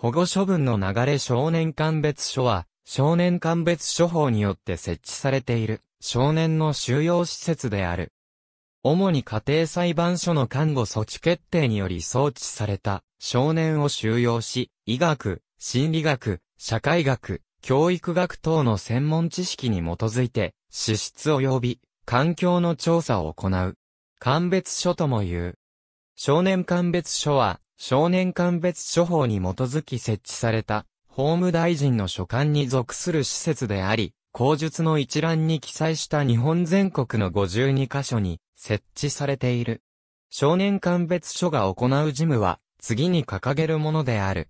保護処分の流れ少年鑑別所は、少年鑑別処方によって設置されている少年の収容施設である。主に家庭裁判所の看護措置決定により送致された少年を収容し、医学、心理学、社会学、教育学等の専門知識に基づいて、資質及び環境の調査を行う。鑑別所とも言う。少年鑑別所は、少年鑑別処方に基づき設置された、法務大臣の所管に属する施設であり、口述の一覧に記載した日本全国の52カ所に設置されている。少年鑑別所が行う事務は、次に掲げるものである。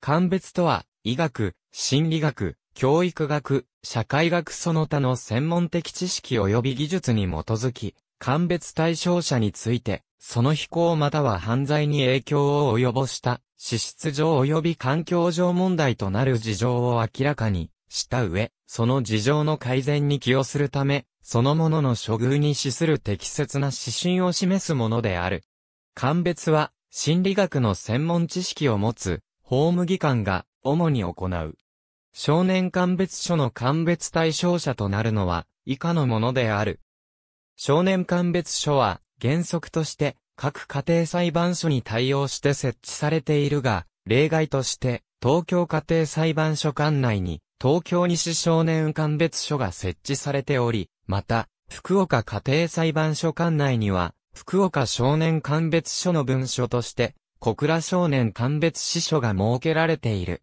鑑別とは、医学、心理学、教育学、社会学その他の専門的知識及び技術に基づき、鑑別対象者について、その飛行または犯罪に影響を及ぼした、資質上及び環境上問題となる事情を明らかにした上、その事情の改善に寄与するため、そのものの処遇に資する適切な指針を示すものである。鑑別は、心理学の専門知識を持つ、法務技官が、主に行う。少年鑑別所の鑑別対象者となるのは、以下のものである。少年鑑別所は、原則として、各家庭裁判所に対応して設置されているが、例外として、東京家庭裁判所管内に、東京西少年鑑別所が設置されており、また、福岡家庭裁判所管内には、福岡少年鑑別所の文書として、小倉少年鑑別支所が設けられている。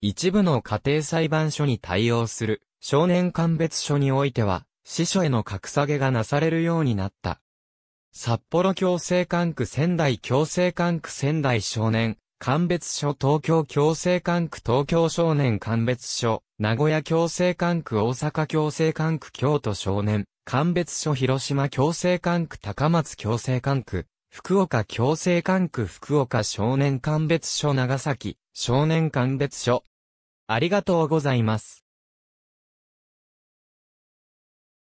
一部の家庭裁判所に対応する少年鑑別所においては、支所への格下げがなされるようになった。札幌共生管区仙台共生管区仙台少年、鑑別所東京共生管区東京少年鑑別所、名古屋共生管区大阪共生管区京都少年、鑑別所広島共生管区高松共生管区、福岡共生管区福岡少年鑑別所長崎、少年鑑別所。ありがとうございます。